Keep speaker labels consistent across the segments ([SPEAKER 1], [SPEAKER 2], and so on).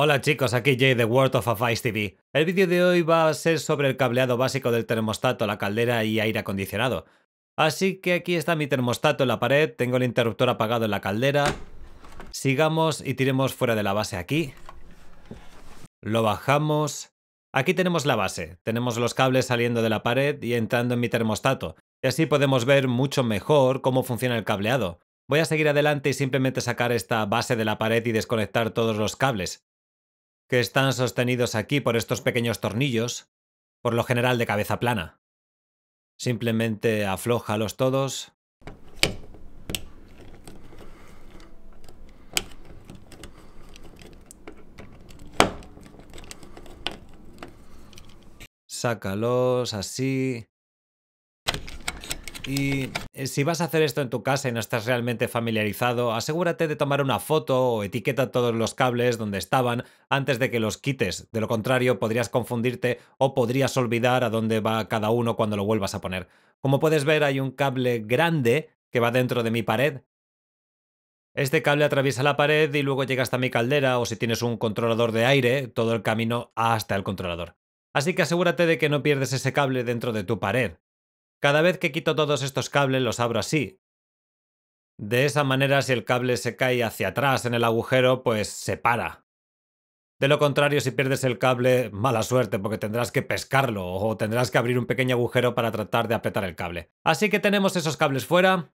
[SPEAKER 1] Hola chicos, aquí Jay de World of Advice TV. El vídeo de hoy va a ser sobre el cableado básico del termostato, la caldera y aire acondicionado. Así que aquí está mi termostato en la pared, tengo el interruptor apagado en la caldera. Sigamos y tiremos fuera de la base aquí. Lo bajamos. Aquí tenemos la base, tenemos los cables saliendo de la pared y entrando en mi termostato. Y así podemos ver mucho mejor cómo funciona el cableado. Voy a seguir adelante y simplemente sacar esta base de la pared y desconectar todos los cables que están sostenidos aquí por estos pequeños tornillos, por lo general de cabeza plana. Simplemente aflojalos todos. Sácalos así. Y eh, si vas a hacer esto en tu casa y no estás realmente familiarizado, asegúrate de tomar una foto o etiqueta todos los cables donde estaban antes de que los quites. De lo contrario, podrías confundirte o podrías olvidar a dónde va cada uno cuando lo vuelvas a poner. Como puedes ver, hay un cable grande que va dentro de mi pared. Este cable atraviesa la pared y luego llega hasta mi caldera o si tienes un controlador de aire, todo el camino hasta el controlador. Así que asegúrate de que no pierdes ese cable dentro de tu pared. Cada vez que quito todos estos cables los abro así. De esa manera si el cable se cae hacia atrás en el agujero, pues se para. De lo contrario, si pierdes el cable, mala suerte porque tendrás que pescarlo o tendrás que abrir un pequeño agujero para tratar de apretar el cable. Así que tenemos esos cables fuera.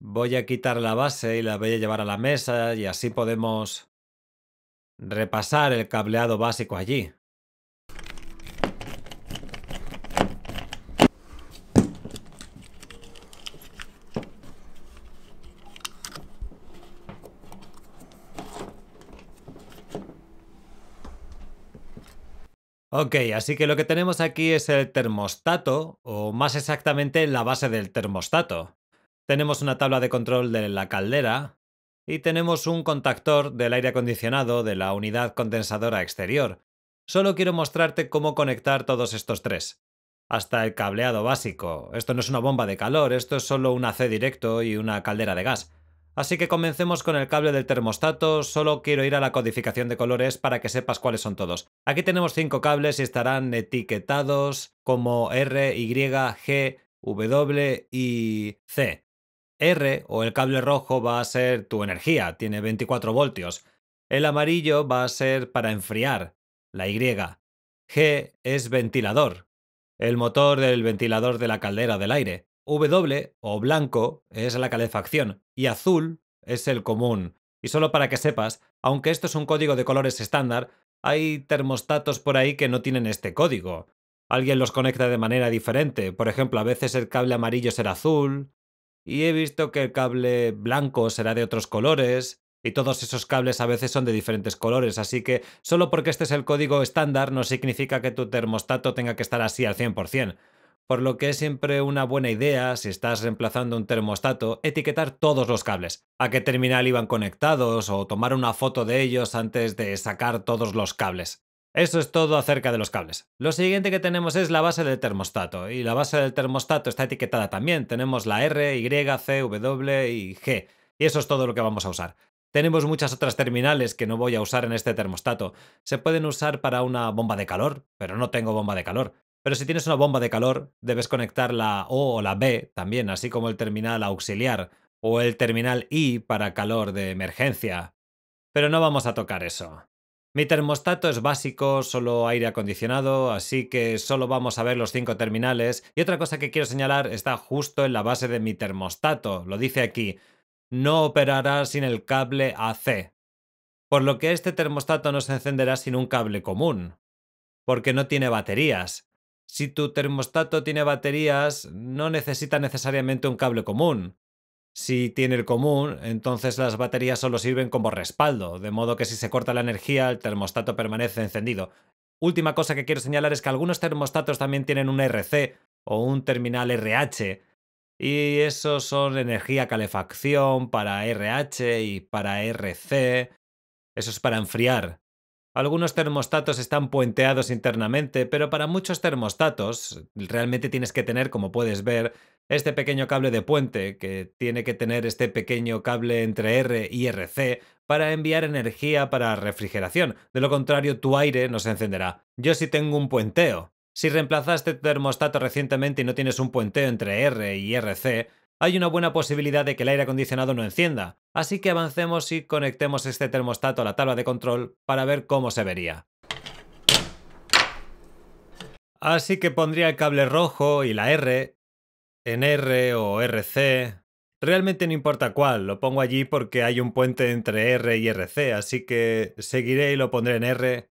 [SPEAKER 1] Voy a quitar la base y la voy a llevar a la mesa y así podemos repasar el cableado básico allí. Ok, así que lo que tenemos aquí es el termostato, o más exactamente la base del termostato. Tenemos una tabla de control de la caldera y tenemos un contactor del aire acondicionado de la unidad condensadora exterior. Solo quiero mostrarte cómo conectar todos estos tres. Hasta el cableado básico. Esto no es una bomba de calor, esto es solo un AC directo y una caldera de gas. Así que comencemos con el cable del termostato, solo quiero ir a la codificación de colores para que sepas cuáles son todos. Aquí tenemos cinco cables y estarán etiquetados como R, Y, G, W y C. R o el cable rojo va a ser tu energía, tiene 24 voltios. El amarillo va a ser para enfriar, la Y. G es ventilador, el motor del ventilador de la caldera del aire. W o blanco es la calefacción y azul es el común. Y solo para que sepas, aunque esto es un código de colores estándar, hay termostatos por ahí que no tienen este código. Alguien los conecta de manera diferente, por ejemplo, a veces el cable amarillo será azul, y he visto que el cable blanco será de otros colores, y todos esos cables a veces son de diferentes colores, así que solo porque este es el código estándar no significa que tu termostato tenga que estar así al 100% por lo que es siempre una buena idea, si estás reemplazando un termostato, etiquetar todos los cables, a qué terminal iban conectados o tomar una foto de ellos antes de sacar todos los cables. Eso es todo acerca de los cables. Lo siguiente que tenemos es la base del termostato, y la base del termostato está etiquetada también. Tenemos la R, Y, C, W y G, y eso es todo lo que vamos a usar. Tenemos muchas otras terminales que no voy a usar en este termostato. Se pueden usar para una bomba de calor, pero no tengo bomba de calor. Pero si tienes una bomba de calor, debes conectar la O o la B también, así como el terminal auxiliar o el terminal I para calor de emergencia. Pero no vamos a tocar eso. Mi termostato es básico, solo aire acondicionado, así que solo vamos a ver los cinco terminales. Y otra cosa que quiero señalar está justo en la base de mi termostato, lo dice aquí. No operará sin el cable AC. Por lo que este termostato no se encenderá sin un cable común, porque no tiene baterías. Si tu termostato tiene baterías, no necesita necesariamente un cable común. Si tiene el común, entonces las baterías solo sirven como respaldo, de modo que si se corta la energía, el termostato permanece encendido. Última cosa que quiero señalar es que algunos termostatos también tienen un RC o un terminal RH, y esos son energía calefacción para RH y para RC. Eso es para enfriar. Algunos termostatos están puenteados internamente, pero para muchos termostatos realmente tienes que tener, como puedes ver, este pequeño cable de puente, que tiene que tener este pequeño cable entre R y RC para enviar energía para refrigeración. De lo contrario, tu aire no se encenderá. Yo sí tengo un puenteo. Si reemplazaste tu termostato recientemente y no tienes un puenteo entre R y RC, hay una buena posibilidad de que el aire acondicionado no encienda, así que avancemos y conectemos este termostato a la tabla de control para ver cómo se vería. Así que pondría el cable rojo y la R en R o RC. Realmente no importa cuál, lo pongo allí porque hay un puente entre R y RC, así que seguiré y lo pondré en R.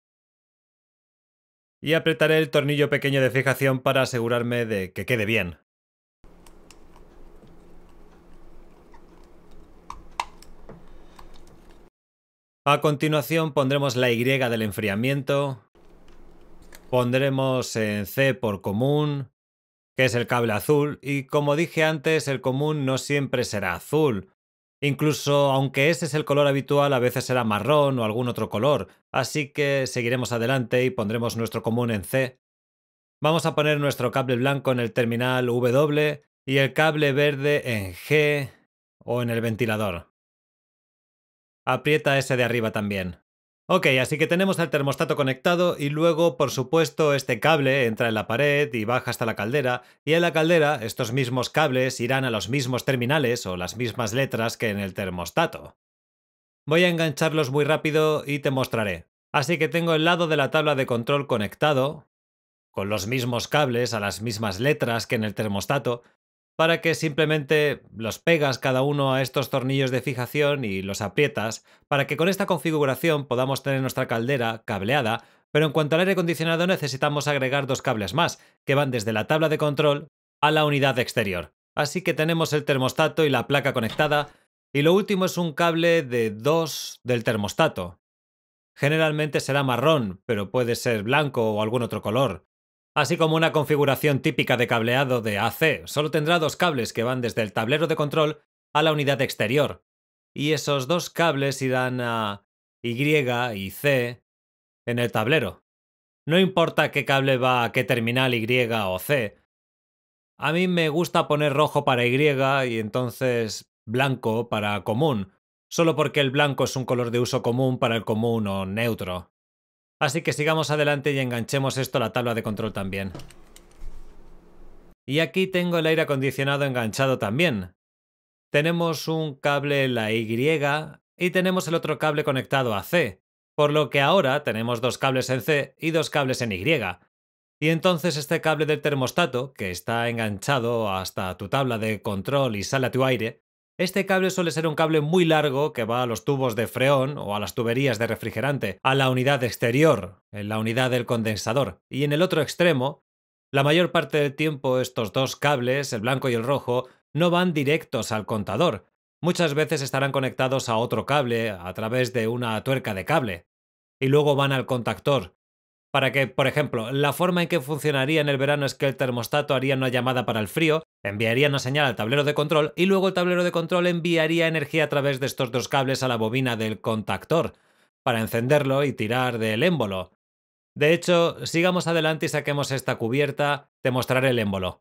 [SPEAKER 1] Y apretaré el tornillo pequeño de fijación para asegurarme de que quede bien. A continuación pondremos la Y del enfriamiento. Pondremos en C por común, que es el cable azul. Y como dije antes, el común no siempre será azul. Incluso aunque ese es el color habitual, a veces será marrón o algún otro color. Así que seguiremos adelante y pondremos nuestro común en C. Vamos a poner nuestro cable blanco en el terminal W y el cable verde en G o en el ventilador. Aprieta ese de arriba también. Ok, así que tenemos el termostato conectado y luego, por supuesto, este cable entra en la pared y baja hasta la caldera, y en la caldera estos mismos cables irán a los mismos terminales o las mismas letras que en el termostato. Voy a engancharlos muy rápido y te mostraré. Así que tengo el lado de la tabla de control conectado, con los mismos cables a las mismas letras que en el termostato, para que simplemente los pegas cada uno a estos tornillos de fijación y los aprietas para que con esta configuración podamos tener nuestra caldera cableada, pero en cuanto al aire acondicionado necesitamos agregar dos cables más, que van desde la tabla de control a la unidad exterior. Así que tenemos el termostato y la placa conectada, y lo último es un cable de 2 del termostato. Generalmente será marrón, pero puede ser blanco o algún otro color así como una configuración típica de cableado de AC. Solo tendrá dos cables que van desde el tablero de control a la unidad exterior. Y esos dos cables irán a Y y C en el tablero. No importa qué cable va a qué terminal Y o C. A mí me gusta poner rojo para Y y entonces blanco para común, solo porque el blanco es un color de uso común para el común o neutro. Así que sigamos adelante y enganchemos esto a la tabla de control también. Y aquí tengo el aire acondicionado enganchado también. Tenemos un cable en la Y y tenemos el otro cable conectado a C, por lo que ahora tenemos dos cables en C y dos cables en Y. Y entonces este cable del termostato, que está enganchado hasta tu tabla de control y sale a tu aire, este cable suele ser un cable muy largo que va a los tubos de freón o a las tuberías de refrigerante, a la unidad exterior, en la unidad del condensador. Y en el otro extremo, la mayor parte del tiempo estos dos cables, el blanco y el rojo, no van directos al contador. Muchas veces estarán conectados a otro cable a través de una tuerca de cable. Y luego van al contactor, para que, por ejemplo, la forma en que funcionaría en el verano es que el termostato haría una llamada para el frío, enviaría una señal al tablero de control y luego el tablero de control enviaría energía a través de estos dos cables a la bobina del contactor, para encenderlo y tirar del émbolo. De hecho, sigamos adelante y saquemos esta cubierta, te mostrar el émbolo.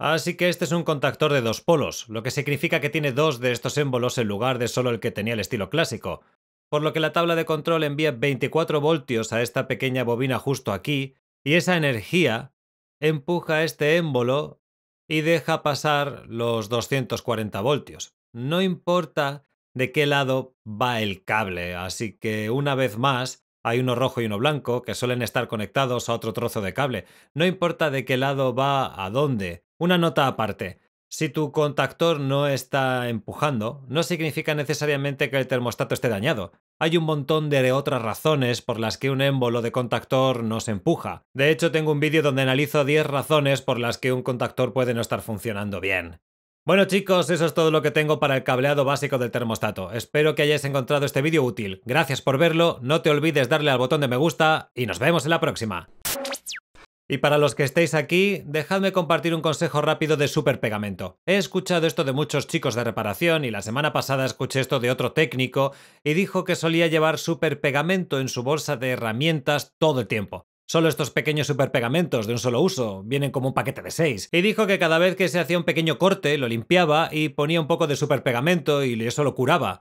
[SPEAKER 1] Así que este es un contactor de dos polos, lo que significa que tiene dos de estos émbolos en lugar de solo el que tenía el estilo clásico, por lo que la tabla de control envía 24 voltios a esta pequeña bobina justo aquí, y esa energía empuja este émbolo y deja pasar los 240 voltios. No importa de qué lado va el cable, así que una vez más hay uno rojo y uno blanco que suelen estar conectados a otro trozo de cable. No importa de qué lado va a dónde, una nota aparte. Si tu contactor no está empujando, no significa necesariamente que el termostato esté dañado. Hay un montón de otras razones por las que un émbolo de contactor no se empuja. De hecho, tengo un vídeo donde analizo 10 razones por las que un contactor puede no estar funcionando bien. Bueno chicos, eso es todo lo que tengo para el cableado básico del termostato. Espero que hayáis encontrado este vídeo útil. Gracias por verlo, no te olvides darle al botón de me gusta y nos vemos en la próxima. Y para los que estéis aquí, dejadme compartir un consejo rápido de superpegamento. He escuchado esto de muchos chicos de reparación y la semana pasada escuché esto de otro técnico y dijo que solía llevar superpegamento en su bolsa de herramientas todo el tiempo. Solo estos pequeños superpegamentos de un solo uso vienen como un paquete de seis. Y dijo que cada vez que se hacía un pequeño corte lo limpiaba y ponía un poco de superpegamento y eso lo curaba.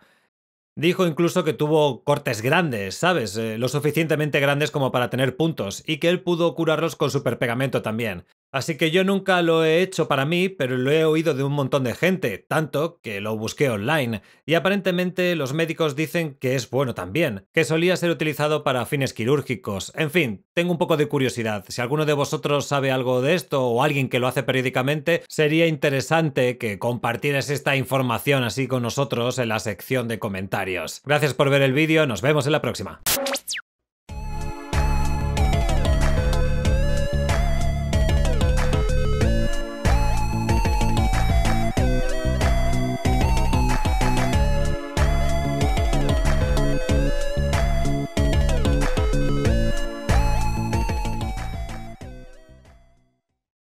[SPEAKER 1] Dijo incluso que tuvo cortes grandes, ¿sabes? Eh, lo suficientemente grandes como para tener puntos, y que él pudo curarlos con superpegamento también. Así que yo nunca lo he hecho para mí, pero lo he oído de un montón de gente, tanto que lo busqué online, y aparentemente los médicos dicen que es bueno también, que solía ser utilizado para fines quirúrgicos. En fin, tengo un poco de curiosidad. Si alguno de vosotros sabe algo de esto o alguien que lo hace periódicamente, sería interesante que compartieras esta información así con nosotros en la sección de comentarios. Gracias por ver el vídeo, nos vemos en la próxima.